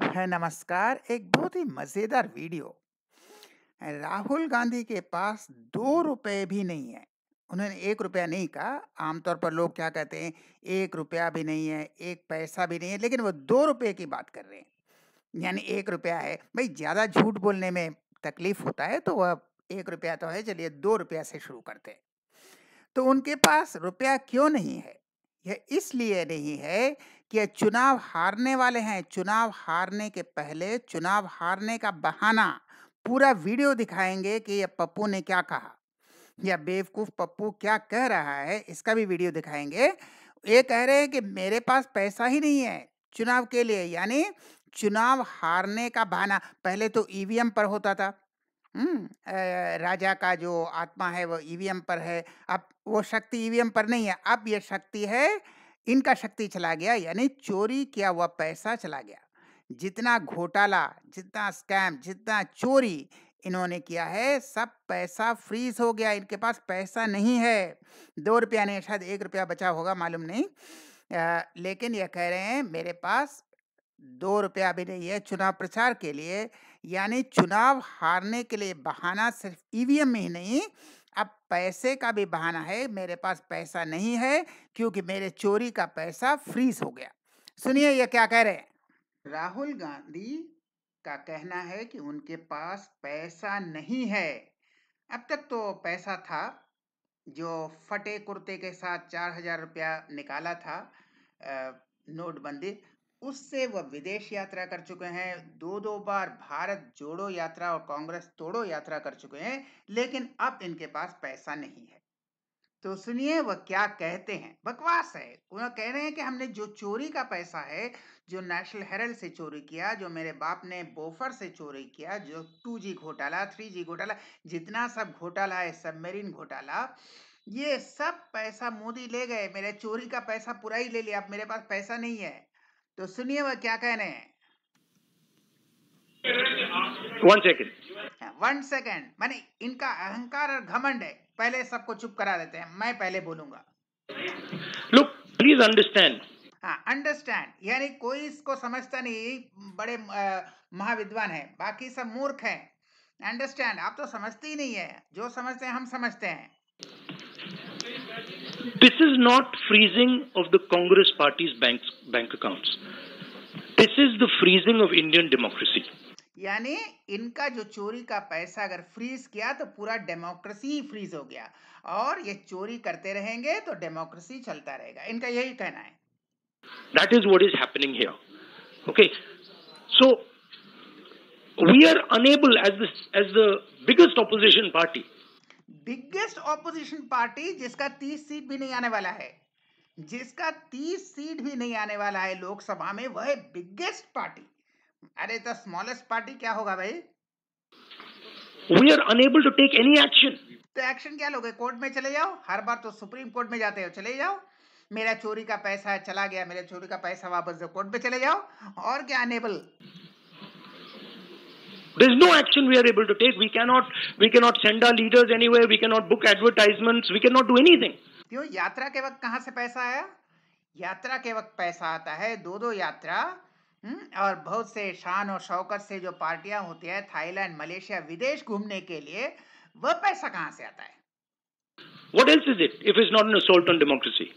है नमस्कार एक बहुत ही मज़ेदार वीडियो राहुल गांधी के पास दो रुपए भी नहीं है उन्होंने एक रुपया नहीं कहा आमतौर पर लोग क्या कहते हैं एक रुपया भी नहीं है एक पैसा भी नहीं है लेकिन वो दो रुपये की बात कर रहे हैं यानी एक रुपया है भाई ज़्यादा झूठ बोलने में तकलीफ होता है तो वह एक रुपया तो है चलिए दो रुपया से शुरू करते हैं तो उनके पास रुपया क्यों नहीं है यह इसलिए नहीं है कि चुनाव हारने वाले हैं चुनाव हारने के पहले चुनाव हारने का बहाना पूरा वीडियो दिखाएंगे कि यह पप्पू ने क्या कहा या बेवकूफ पप्पू क्या कह रहा है इसका भी वीडियो दिखाएंगे ये कह रहे हैं कि मेरे पास पैसा ही नहीं है चुनाव के लिए यानी चुनाव हारने का बहाना पहले तो ईवीएम पर होता था हम्म, राजा का जो आत्मा है वो ईवीएम पर है अब वो शक्ति ईवीएम पर नहीं है अब ये शक्ति है इनका शक्ति चला गया यानी चोरी किया हुआ पैसा चला गया जितना घोटाला जितना स्कैम जितना चोरी इन्होंने किया है सब पैसा फ्रीज हो गया इनके पास पैसा नहीं है दो रुपया नहीं शायद एक रुपया बचा होगा मालूम नहीं आ, लेकिन यह कह रहे हैं मेरे पास दो रुपया भी नहीं है चुनाव प्रचार के लिए यानी चुनाव हारने के लिए बहाना सिर्फ ईवीएम में ही नहीं अब पैसे का भी बहाना है मेरे पास पैसा नहीं है क्योंकि मेरे चोरी का पैसा फ्रीज हो गया सुनिए ये क्या कह रहे हैं राहुल गांधी का कहना है कि उनके पास पैसा नहीं है अब तक तो पैसा था जो फटे कुर्ते के साथ चार हजार रुपया निकाला था नोटबंदी उससे वह विदेश यात्रा कर चुके हैं दो दो बार भारत जोड़ो यात्रा और कांग्रेस तोड़ो यात्रा कर चुके हैं लेकिन अब इनके पास पैसा नहीं है तो सुनिए वह क्या कहते हैं बकवास है वह कह रहे हैं कि हमने जो चोरी का पैसा है जो नेशनल हेरल्ड से चोरी किया जो मेरे बाप ने बोफर से चोरी किया जो टू जी घोटाला थ्री जी घोटाला जितना सब घोटाला है सबमेरिन घोटाला ये सब पैसा मोदी ले गए मेरे चोरी का पैसा पूरा ही ले लिया अब मेरे पास पैसा नहीं है तो सुनिए वह क्या कहने वन सेकेंड वन सेकेंड मैंने इनका अहंकार और घमंड है पहले सबको चुप करा देते हैं मैं पहले बोलूंगा लुक प्लीज अंडरस्टैंड हाँ अंडरस्टैंड यानी कोई इसको समझता नहीं बड़े महाविद्वान है बाकी सब मूर्ख है अंडरस्टैंड आप तो समझते ही नहीं है जो समझते हैं हम समझते हैं This is not freezing of the Congress party's banks, bank accounts. This is the freezing of Indian democracy. यानी इनका जो चोरी का पैसा अगर फ्रीज किया तो पूरा डेमोक्रेसी ही फ्रीज हो गया और ये चोरी करते रहेंगे तो डेमोक्रेसी चलता रहेगा इनका यही कहना है that is what is happening here okay so we are unable as the as the biggest opposition party biggest opposition party जिसका तीस सीट भी नहीं आने वाला है जिसका तीस सीट भी नहीं आने वाला है लोकसभा में वह बिगेस्ट पार्टी अरे तो स्मॉलेस्ट पार्टी क्या होगा भाई we are unable to take any action तो एक्शन क्या लोगे कोर्ट में चले जाओ हर बार तो सुप्रीम कोर्ट में जाते हो चले जाओ मेरा चोरी का पैसा चला गया मेरे चोरी का पैसा वापस कोर्ट में चले जाओ और क्या unable there is no action we are able to take. We cannot, we cannot send our leaders anywhere. We cannot book advertisements. We cannot do anything. yo yatra ke waqt kahan se paisa aaya यात्रा के वक्त पैसा आता है दो दो यात्रा हुँ? और बहुत से शान और शौकत से जो पार्टियां होती है थाईलैंड मलेशिया विदेश घूमने के लिए वह पैसा कहां से आता है What else is it if it's not an assault on democracy?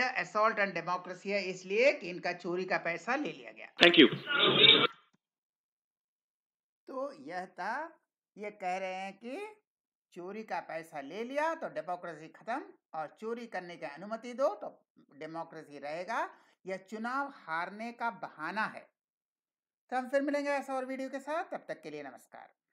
यह असॉल्ट ऑन डेमोक्रेसी है इसलिए कि इनका चोरी का पैसा ले लिया गया थैंक यू तो यह था ये कह रहे हैं कि चोरी का पैसा ले लिया तो डेमोक्रेसी खत्म और चोरी करने की अनुमति दो तो डेमोक्रेसी रहेगा यह चुनाव हारने का बहाना है तो हम फिर मिलेंगे ऐसा और वीडियो के साथ तब तक के लिए नमस्कार